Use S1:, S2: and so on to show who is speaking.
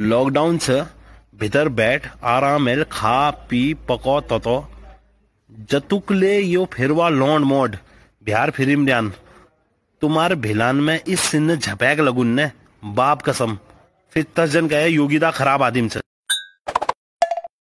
S1: lockdown से भीतर बैठ आराम एल खा पी पको ततो जतुक ले यो फिरवा लौंड मोड बिहार फिरिम ध्यान तुम्हारे भिलान में इस सिन झपैक लगुन ने बाप कसम फिर तस जन कहे योगिता खराब आदिम से